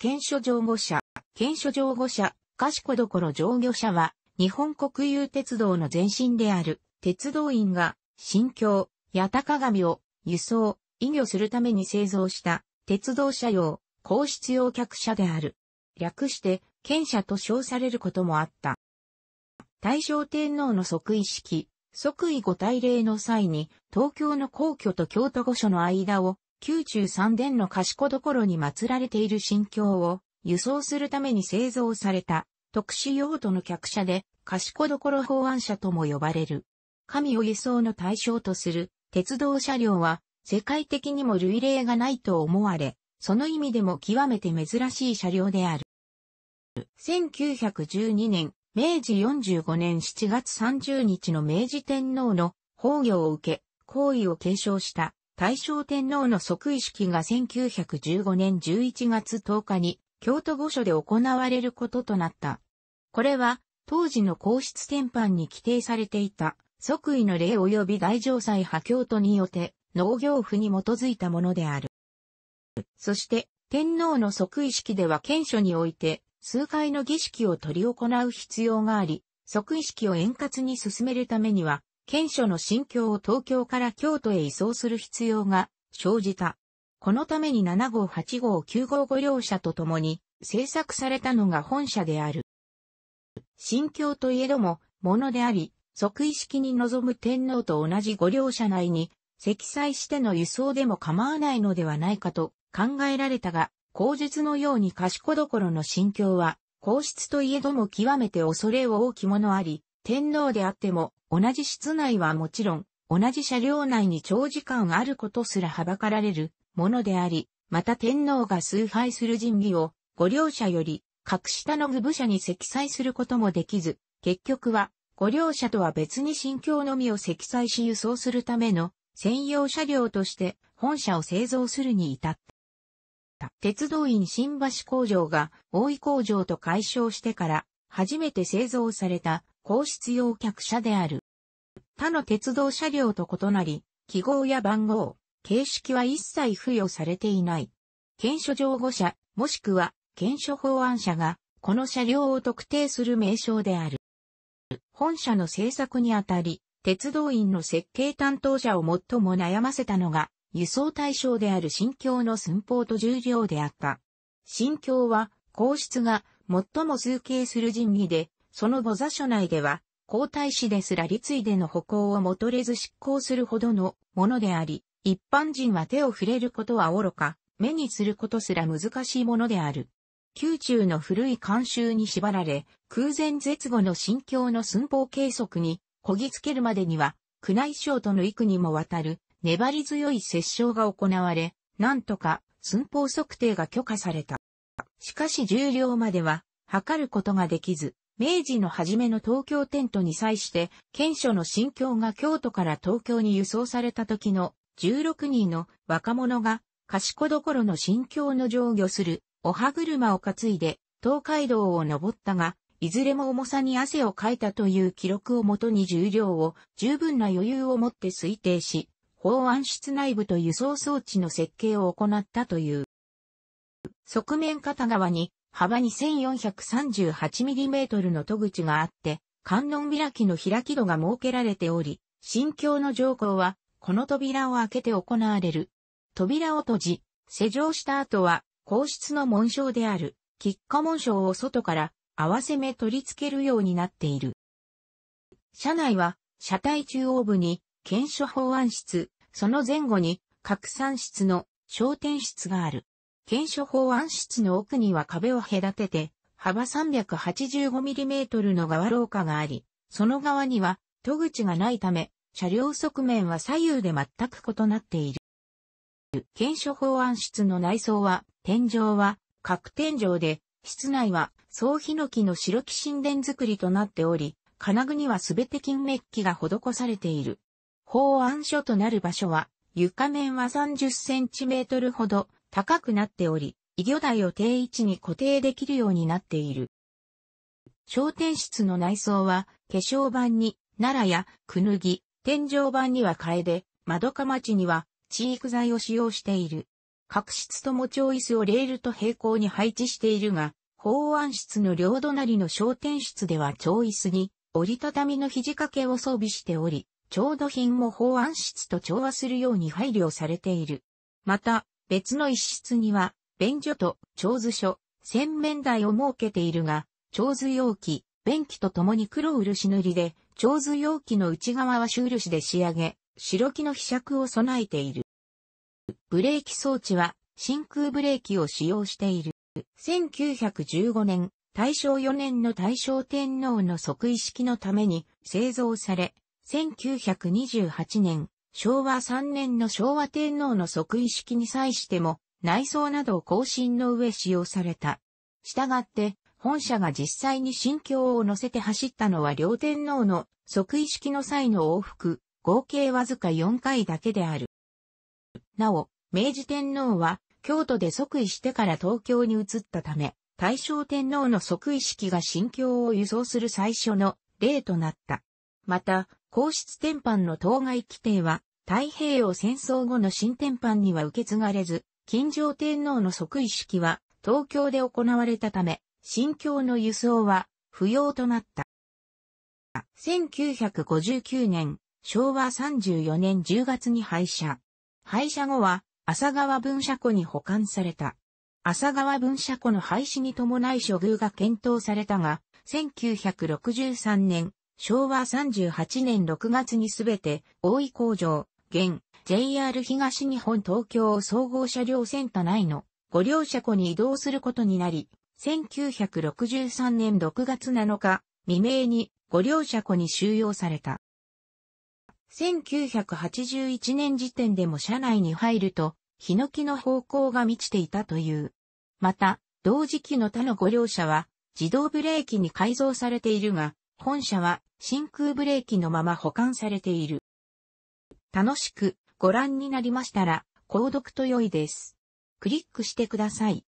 検所上護者、検所上護者、賢どこ御上者は、日本国有鉄道の前身である、鉄道員が、新京、八高神を、輸送、異魚するために製造した、鉄道車用、皇室用客車である。略して、検車と称されることもあった。大正天皇の即位式、即位御大礼の際に、東京の皇居と京都御所の間を、宮中三殿の賢所に祀られている神境を輸送するために製造された特殊用途の客車で賢所法案車とも呼ばれる。神を輸送の対象とする鉄道車両は世界的にも類例がないと思われ、その意味でも極めて珍しい車両である。1912年、明治45年7月30日の明治天皇の崩御を受け、皇位を継承した大正天皇の即位式が1915年11月10日に京都御所で行われることとなった。これは当時の皇室典範に規定されていた即位の礼及び大城祭派京都によって農業府に基づいたものである。そして天皇の即位式では県所において数回の儀式を取り行う必要があり、即位式を円滑に進めるためには、県所の心境を東京から京都へ移送する必要が生じた。このために7号8号9号5両者と共に制作されたのが本社である。心境といえども、ものであり、即位式に臨む天皇と同じ5両者内に、積載しての輸送でも構わないのではないかと考えられたが、口述のように賢どころの心境は、皇室といえども極めて恐れを大きものあり、天皇であっても、同じ室内はもちろん、同じ車両内に長時間あることすらはばかられるものであり、また天皇が崇拝する神器を、ご両者より、格下の部部者に積載することもできず、結局は、ご両者とは別に心教のみを積載し輸送するための専用車両として本社を製造するに至った。鉄道院新橋工場が大井工場と解消してから初めて製造された皇室用客車である。他の鉄道車両と異なり、記号や番号、形式は一切付与されていない。検所上護者、もしくは検所法案者が、この車両を特定する名称である。本社の制作にあたり、鉄道院の設計担当者を最も悩ませたのが、輸送対象である新京の寸法と重量であった。新京は、皇室が最も崇敬する神器で、その後座所内では、皇太子ですら立位での歩行をもとれず執行するほどのものであり、一般人は手を触れることは愚か、目にすることすら難しいものである。宮中の古い慣習に縛られ、空前絶後の心境の寸法計測に、こぎつけるまでには、宮内省との幾にもわたる、粘り強い折衝が行われ、なんとか寸法測定が許可された。しかし重量までは測ることができず、明治の初めの東京テントに際して、県書の新教が京都から東京に輸送された時の16人の若者が、賢所の新教の上下するお歯車を担いで東海道を登ったが、いずれも重さに汗をかいたという記録をもとに重量を十分な余裕を持って推定し、法案室内部と輸送装置の設計を行ったという。側面片側に幅 2438mm の戸口があって、観音開きの開き戸が設けられており、心教の上皇は、この扉を開けて行われる。扉を閉じ、施錠した後は、皇室の紋章である、喫下紋章を外から合わせ目取り付けるようになっている。車内は、車体中央部に、検所法案室、その前後に、拡散室の焦点室がある。検所法案室の奥には壁を隔てて、幅 385mm の側廊下があり、その側には戸口がないため、車両側面は左右で全く異なっている。検所法案室の内装は、天井は各天井で、室内は総ヒノキの白木神殿造りとなっており、金具にはすべて金メッキが施されている。法案所となる場所は、床面は30センチメートルほど高くなっており、異魚台を定位置に固定できるようになっている。商店室の内装は、化粧板に、奈良や、くぬぎ、天井板には楓、窓か町には、地域材を使用している。各室とも調椅子をレールと平行に配置しているが、法案室の両隣の商店室では調椅子に、折りたたみの肘掛けを装備しており、調度品も法案室と調和するように配慮されている。また、別の一室には、便所と長図所、洗面台を設けているが、長図容器、便器と共に黒漆塗りで、長図容器の内側は修漆で仕上げ、白木の被尺を備えている。ブレーキ装置は真空ブレーキを使用している。1915年、大正4年の大正天皇の即位式のために製造され、1928年、昭和3年の昭和天皇の即位式に際しても、内装など更新の上使用された。したがって、本社が実際に心境を乗せて走ったのは両天皇の即位式の際の往復、合計わずか4回だけである。なお、明治天皇は京都で即位してから東京に移ったため、大正天皇の即位式が心境を輸送する最初の例となった。また、皇室天範の当該規定は、太平洋戦争後の新天範には受け継がれず、金城天皇の即位式は東京で行われたため、新教の輸送は不要となった。1959年、昭和34年10月に廃車。廃車後は、浅川文社庫に保管された。浅川文社庫の廃止に伴い処遇が検討されたが、1963年、昭和38年6月にすべて、大井工場、現、JR 東日本東京総合車両センター内の五両車庫に移動することになり、1963年6月7日未明に五両車庫に収容された。1981年時点でも車内に入ると、ヒノキの方向が満ちていたという。また、同時期の他の五両車は自動ブレーキに改造されているが、本車は真空ブレーキのまま保管されている。楽しくご覧になりましたら、購読と良いです。クリックしてください。